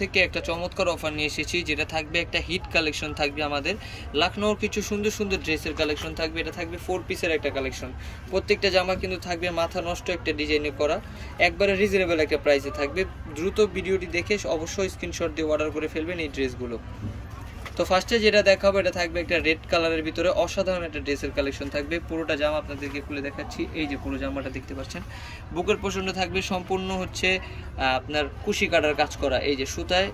থেকে একটা চমৎকার অফার নিয়ে এসেছি যেটা থাকবে একটা হিট কালেকশন থাকবে আমাদের লাখনৌর কিছু সুন্দর সুন্দর ড্রেসের কালেকশন থাকবে এটা থাকবে ফোর পিসের একটা কালেকশন প্রত্যেকটা জামা কিন্তু থাকবে মাথা নষ্ট একটা ডিজাইনে করা একবারে রিজনেবল একটা প্রাইসে থাকবে দ্রুত ভিডিওটি দেখে অবশ্যই স্ক্রিনশট দিয়ে অর্ডার করে ফেলবেন এই ড্রেসগুলো তো ফার্স্টে যেটা দেখাবো এটা থাকবে একটা রেড কালারের ভিতরে অসাধারণ একটা ড্রেসের কালেকশন থাকবে পুরোটা জামা আপনাদেরকে খুলে দেখাচ্ছি এই যে পুরো জামাটা দেখতে পাচ্ছেন বুকের প্রচণ্ড থাকবে সম্পূর্ণ হচ্ছে আপনার কুশি কাটার কাজ করা এই যে সুতায়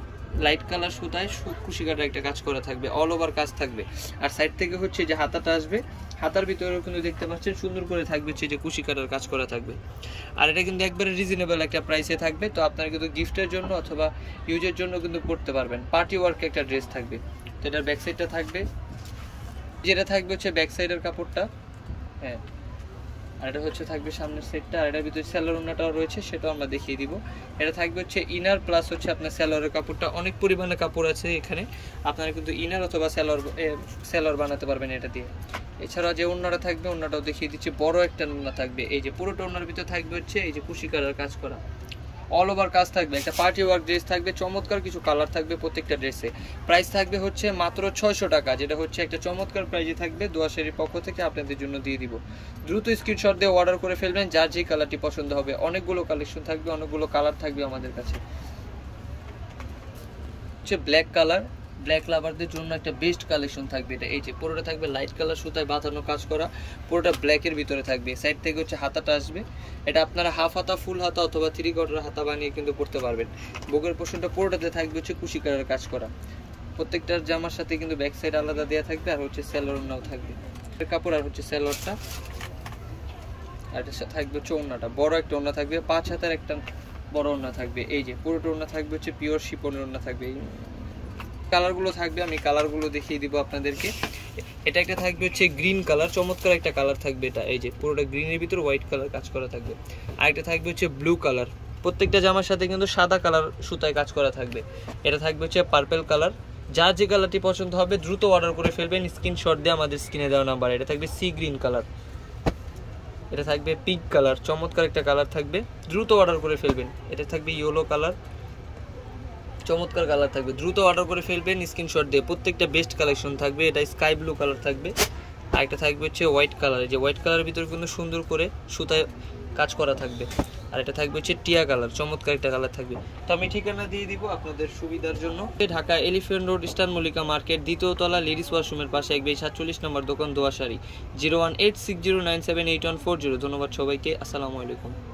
লাইট কালার সুতায় কুশি কাটার একটা কাজ করা থাকবে অল ওভার কাজ থাকবে আর সাইড থেকে হচ্ছে যে হাতাটা আসবে হাতার ভিতরেও কিন্তু দেখতে পাচ্ছেন সুন্দর করে থাকবে হচ্ছে যে কুশি কাটার কাজ করা থাকবে আর এটা কিন্তু একবারে রিজনেবল একটা প্রাইসে থাকবে তো আপনারা কিন্তু গিফটের জন্য অথবা ইউজের জন্য কিন্তু পড়তে পারবেন পার্টি ওয়ার্ক একটা ড্রেস থাকবে তো এটার ব্যাক সাইডটা থাকবে যেটা থাকবে হচ্ছে ব্যাক সাইডের কাপড়টা হ্যাঁ আর এটা হচ্ছে থাকবে সামনের সেটটা আর এটার ভিতরে স্যালোর ওনাটাও রয়েছে সেটাও আমরা দেখিয়ে দিব এটা থাকবে হচ্ছে ইনার প্লাস হচ্ছে আপনার স্যালোয়ারের কাপড়টা অনেক পরিমাণে কাপড় আছে এখানে আপনারা কিন্তু ইনার অথবা স্যালোর স্যালোর বানাতে পারবেন এটা দিয়ে এছাড়া যে ওনাটা থাকবে ওনাটাও দেখিয়ে দিচ্ছে বড় একটা ওনা থাকবে এই যে পুরোটা ওনার ভিতরে থাকবে হচ্ছে এই যে কুশিকারের কাজ করা অল ওভার কাজ থাকবে একটা পার্টি ওয়ার্ক ড্রেস থাকবে চমৎকার কিছু কালার থাকবে প্রত্যেকটা ড্রেসে প্রাইস থাকবে হচ্ছে মাত্র ছয়শো টাকা যেটা হচ্ছে একটা চমৎকার প্রাইজে থাকবে দোয়াশারির পক্ষ থেকে আপনাদের জন্য দিয়ে দিব দ্রুত স্ক্রিনশট দিয়ে অর্ডার করে ফেলবেন যার যেই কালারটি পছন্দ হবে অনেকগুলো কালেকশন থাকবে অনেকগুলো কালার থাকবে আমাদের কাছে হচ্ছে ব্ল্যাক কালার ব্ল্যাক লাভারদের জন্য একটা বেস্ট কালেকশন থাকবে এটা এই যে পুরোটা থাকবে লাইট কালার সুতায় বাঁধানো কাজ করা পুরোটা ব্ল্যাকের ভিতরে থাকবে সাইড থেকে হচ্ছে হাতাটা আসবে এটা আপনারা হাফ হাতা ফুল হাতা অথবা থ্রি কোয়ার্টার হাতা বানিয়ে কিন্তু পড়তে পারবেন বুকের পোর্শনটা পুরোটাতে থাকবে হচ্ছে কুশি কাজ করা প্রত্যেকটার জামার সাথে কিন্তু ব্যাক সাইড আলাদা দেওয়া থাকবে আর হচ্ছে স্যালোরনাও থাকবে কাপড় আর হচ্ছে স্যালোরটা আর এটা থাকবে হচ্ছে ওড়নাটা বড় একটা ওড়না থাকবে পাঁচ হাতের একটা বড় ওড়না থাকবে এই যে পুরোটা ওড়না থাকবে হচ্ছে পিওর শিপনের ওড়না থাকবে এই কালারগুলো থাকবে আমি কালারগুলো দেখিয়ে দিব আপনাদেরকে এটা একটা থাকবে হচ্ছে গ্রিন কালার চমৎকার একটা কালার থাকবে এটা এই যে পুরোটা গ্রিনের ভিতরে হোয়াইট কালার কাজ করা থাকবে আর একটা থাকবে হচ্ছে ব্লু কালার প্রত্যেকটা জামার সাথে কিন্তু সাদা কালার সুতায় কাজ করা থাকবে এটা থাকবে হচ্ছে পার্পেল কালার যার যে কালারটি পছন্দ হবে দ্রুত অর্ডার করে ফেলবেন স্ক্রিনশট দিয়ে আমাদের স্ক্রিনে দেওয়া নাম্বার এটা থাকবে সি গ্রিন কালার এটা থাকবে পিঙ্ক কালার চমৎকার একটা কালার থাকবে দ্রুত অর্ডার করে ফেলবেন এটা থাকবে ইয়েলো কালার চমৎকার কালার থাকবে দ্রুত অর্ডার করে ফেলবেন স্ক্রিনশট দিয়ে প্রত্যেকটা বেস্ট কালেকশন থাকবে এটা স্কাই ব্লু কালার থাকবে আর একটা থাকবে হচ্ছে হোয়াইট কালার যে হোয়াইট কালারের ভিতরে কিন্তু সুন্দর করে সুতায় কাজ করা থাকবে আর এটা থাকবে হচ্ছে টিয়া কালার চমৎকার একটা কালার থাকবে তো আমি ঠিকানা দিয়ে দিব আপনাদের সুবিধার জন্য Dhaka elephant road eastern Mallika market দ্বিতীয় তলা লেডিস ওয়াশরুমের পাশে একবে সাতচল্লিশ নম্বর দোকান sari zero one eight six zero nine seven eight one four zero ধন্যবাদ সবাইকে আসসালামু আলাইকুম